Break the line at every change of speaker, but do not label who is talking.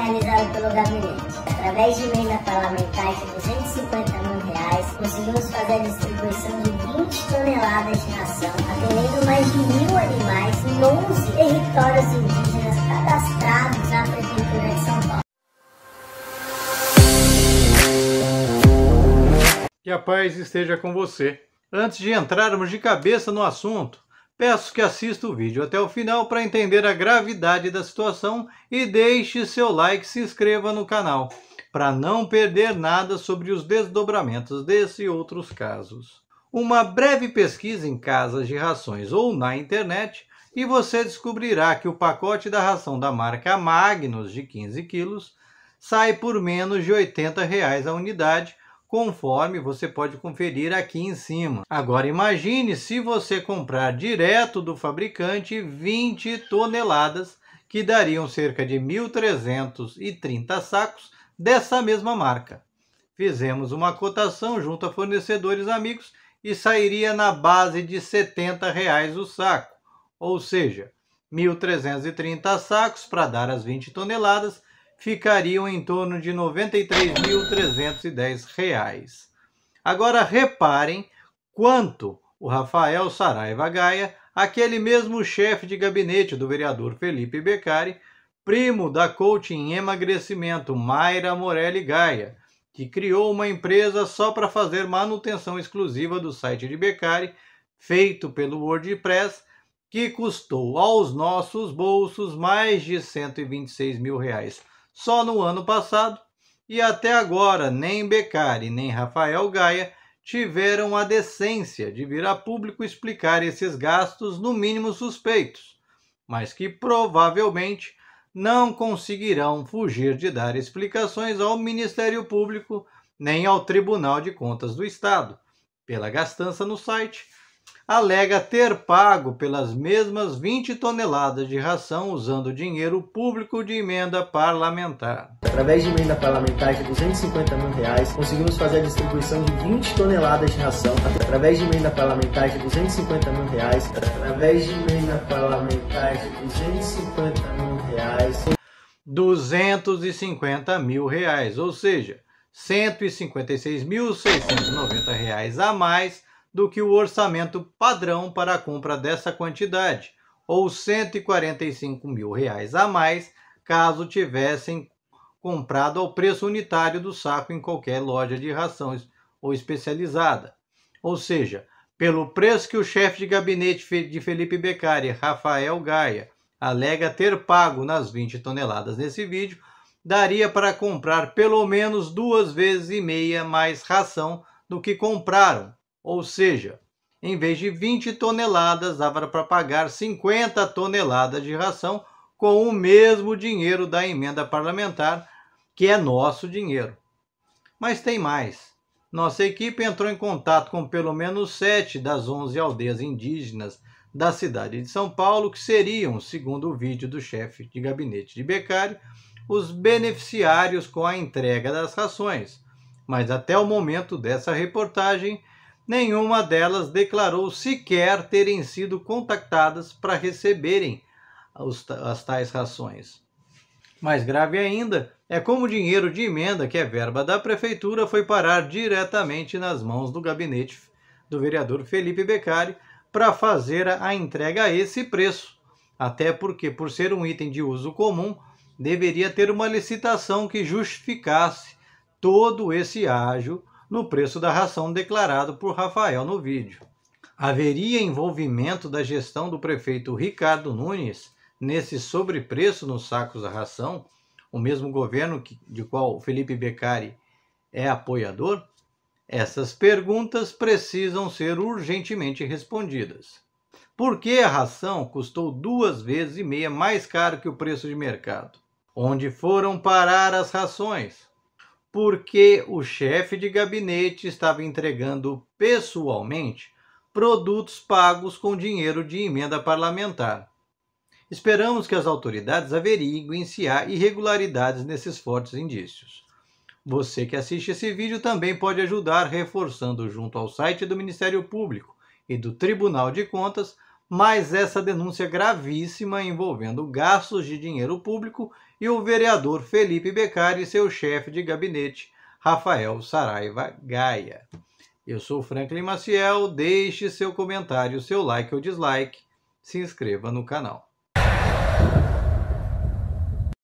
realizado pelo gabinete. Através de emenda parlamentar de 250 mil reais, conseguimos fazer a distribuição de 20 toneladas de ração, atendendo mais de mil animais em 11 territórios indígenas cadastrados na Prefeitura de São Paulo. Que a paz esteja com você. Antes de entrarmos de cabeça no assunto, Peço que assista o vídeo até o final para entender a gravidade da situação e deixe seu like e se inscreva no canal, para não perder nada sobre os desdobramentos desse e outros casos. Uma breve pesquisa em casas de rações ou na internet e você descobrirá que o pacote da ração da marca Magnus de 15 quilos sai por menos de R$ 80 reais a unidade conforme você pode conferir aqui em cima. Agora imagine se você comprar direto do fabricante 20 toneladas, que dariam cerca de 1.330 sacos dessa mesma marca. Fizemos uma cotação junto a fornecedores amigos e sairia na base de R$ 70,00 o saco, ou seja, 1.330 sacos para dar as 20 toneladas ficariam em torno de R$ 93.310. Agora reparem quanto o Rafael Saraiva Gaia, aquele mesmo chefe de gabinete do vereador Felipe Beccari, primo da coach em emagrecimento Mayra Morelli Gaia, que criou uma empresa só para fazer manutenção exclusiva do site de Beccari, feito pelo WordPress, que custou aos nossos bolsos mais de 126 mil reais só no ano passado, e até agora nem Beccari nem Rafael Gaia tiveram a decência de vir a público explicar esses gastos no mínimo suspeitos, mas que provavelmente não conseguirão fugir de dar explicações ao Ministério Público nem ao Tribunal de Contas do Estado, pela gastança no site alega ter pago pelas mesmas 20 toneladas de ração usando dinheiro público de emenda parlamentar. Através de emenda parlamentar de 250 mil reais, conseguimos fazer a distribuição de 20 toneladas de ração. Através de emenda parlamentar de 250 mil reais, através de emenda parlamentar de 250 mil reais. 250 mil reais, ou seja, R$ 156.690 a mais do que o orçamento padrão para a compra dessa quantidade, ou 145 mil reais a mais caso tivessem comprado ao preço unitário do saco em qualquer loja de ração ou especializada. Ou seja, pelo preço que o chefe de gabinete de Felipe Beccari, Rafael Gaia, alega ter pago nas 20 toneladas nesse vídeo, daria para comprar pelo menos duas vezes e meia mais ração do que compraram, ou seja, em vez de 20 toneladas, dava para pagar 50 toneladas de ração com o mesmo dinheiro da emenda parlamentar, que é nosso dinheiro. Mas tem mais. Nossa equipe entrou em contato com pelo menos sete das 11 aldeias indígenas da cidade de São Paulo, que seriam, segundo o vídeo do chefe de gabinete de Becari, os beneficiários com a entrega das rações. Mas até o momento dessa reportagem, nenhuma delas declarou sequer terem sido contactadas para receberem as tais rações. Mais grave ainda é como o dinheiro de emenda, que é verba da prefeitura, foi parar diretamente nas mãos do gabinete do vereador Felipe Beccari para fazer a entrega a esse preço. Até porque, por ser um item de uso comum, deveria ter uma licitação que justificasse todo esse ágio no preço da ração declarado por Rafael no vídeo. Haveria envolvimento da gestão do prefeito Ricardo Nunes nesse sobrepreço nos sacos da ração, o mesmo governo que, de qual Felipe Beccari é apoiador? Essas perguntas precisam ser urgentemente respondidas. Por que a ração custou duas vezes e meia mais caro que o preço de mercado? Onde foram parar as rações? porque o chefe de gabinete estava entregando pessoalmente produtos pagos com dinheiro de emenda parlamentar. Esperamos que as autoridades averiguem se há irregularidades nesses fortes indícios. Você que assiste esse vídeo também pode ajudar reforçando junto ao site do Ministério Público e do Tribunal de Contas mais essa denúncia gravíssima envolvendo gastos de dinheiro público e o vereador Felipe Beccari e seu chefe de gabinete, Rafael Saraiva Gaia. Eu sou Franklin Maciel, deixe seu comentário, seu like ou dislike, se inscreva no canal.